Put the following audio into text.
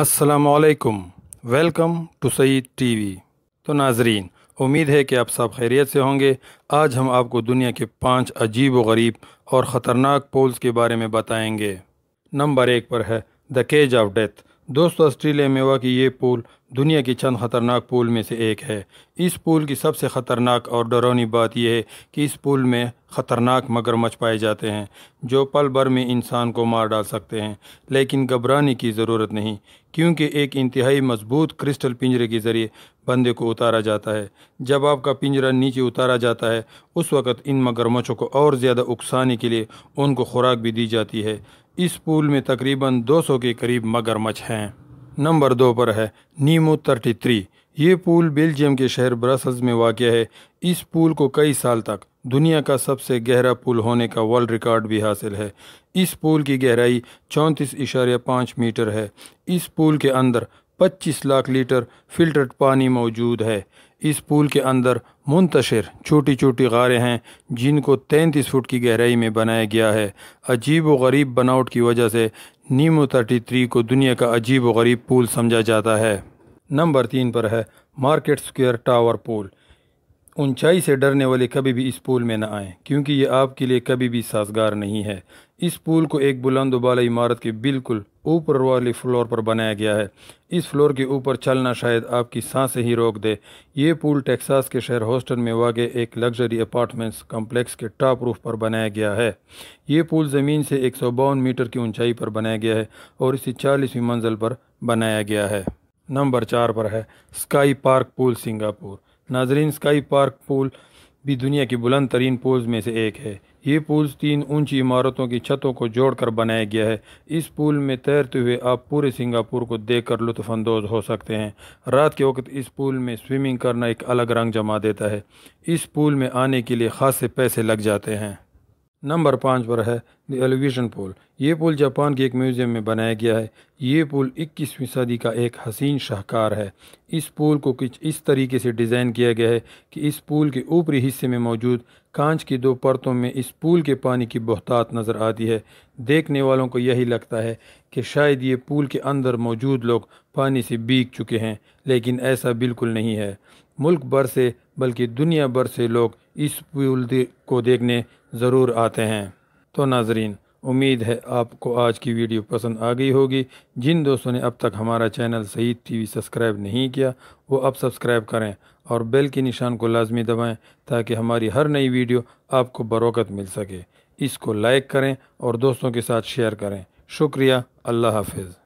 असलकम welcome to Saeed TV तो नाजरीन उम्मीद है कि आप सब खैरियत से होंगे आज हम आपको दुनिया के पांच अजीब व गरीब और ख़तरनाक पोल्स के बारे में बताएंगे नंबर एक पर है द केज ऑफ डेथ दोस्तों ऑस्ट्रेलिया में हुआ कि ये पुल दुनिया के चंद ख़तरनाक पुल में से एक है इस पुल की सबसे ख़तरनाक और डरौनी बात यह है कि इस पुल में ख़तरनाक मगरमच्छ पाए जाते हैं जो पल भर में इंसान को मार डाल सकते हैं लेकिन घबराने की ज़रूरत नहीं क्योंकि एक इंतहाई मजबूत क्रिस्टल पिंजरे के ज़रिए बंदे को उतारा जाता है जब आपका पिंजरा नीचे उतारा जाता है उस वक़्त इन मगरमच्छों को और ज़्यादा उकसाने के लिए उनको खुराक भी दी जाती है इस पूल में तकरीबन 200 के करीब मगरमच्छ हैं नंबर दो पर है नीमो थर्टी थ्री ये पूल बेल्जियम के शहर ब्रसल्स में वाक़ है इस पूल को कई साल तक दुनिया का सबसे गहरा पुल होने का वर्ल्ड रिकॉर्ड भी हासिल है इस पुल की गहराई चौंतीस इशारे पाँच मीटर है इस पुल के अंदर 25 लाख लीटर फिल्टर्ड पानी मौजूद है इस पुल के अंदर मुंतशिर छोटी छोटी गारें हैं जिनको तैंतीस फुट की गहराई में बनाया गया है अजीब व गरीब बनावट की वजह से नीमो थर्टी थ्री को दुनिया का अजीब व गरीब पुल समझा जाता है नंबर तीन पर है मार्केट स्क्वायर टावर पुल ऊंचाई से डरने वाले कभी भी इस पूल में न आएं क्योंकि ये आपके लिए कभी भी साजगार नहीं है इस पूल को एक बुलंद वाला इमारत के बिल्कुल ऊपर वाले फ्लोर पर बनाया गया है इस फ्लोर के ऊपर चलना शायद आपकी सांसें ही रोक दे ये पूल टेक्सास के शहर हॉस्टन में वाक़ एक लग्जरी अपार्टमेंट्स कम्प्लेक्स के टॉप रूफ पर बनाया गया है ये पूल ज़मीन से एक मीटर की ऊंचाई पर बनाया गया है और इसे चालीसवीं मंजिल पर बनाया गया है नंबर चार पर है स्काई पार्क पूल सिंगापुर नाजरीन स्काई पार्क पूल भी दुनिया की बुलंद तरीन पूल्स में से एक है ये पूल्स तीन ऊंची इमारतों की छतों को जोड़कर बनाया गया है इस पूल में तैरते हुए आप पूरे सिंगापुर को देखकर लुत्फानंदोज हो सकते हैं रात के वक्त इस पूल में स्विमिंग करना एक अलग रंग जमा देता है इस पूल में आने के लिए खासे पैसे लग जाते हैं नंबर पाँच पर है द एलिवेशन पुल ये पुल जापान के एक म्यूज़ियम में बनाया गया है ये पुल 21वीं सदी का एक हसीन शाहकार है इस पुल को कुछ इस तरीके से डिज़ाइन किया गया है कि इस पुल के ऊपरी हिस्से में मौजूद कांच की दो परतों में इस पुल के पानी की बहतात नज़र आती है देखने वालों को यही लगता है कि शायद ये पुल के अंदर मौजूद लोग पानी से बीग चुके हैं लेकिन ऐसा बिल्कुल नहीं है मुल्क भर से बल्कि दुनिया भर से लोग इस पुल को देखने ज़रूर आते हैं तो नाजरीन उम्मीद है आपको आज की वीडियो पसंद आ गई होगी जिन दोस्तों ने अब तक हमारा चैनल सईद टीवी सब्सक्राइब नहीं किया वो अब सब्सक्राइब करें और बेल के निशान को लाजमी दबाएं ताकि हमारी हर नई वीडियो आपको बरोकत मिल सके इसको लाइक करें और दोस्तों के साथ शेयर करें शुक्रिया अल्लाह हाफिज़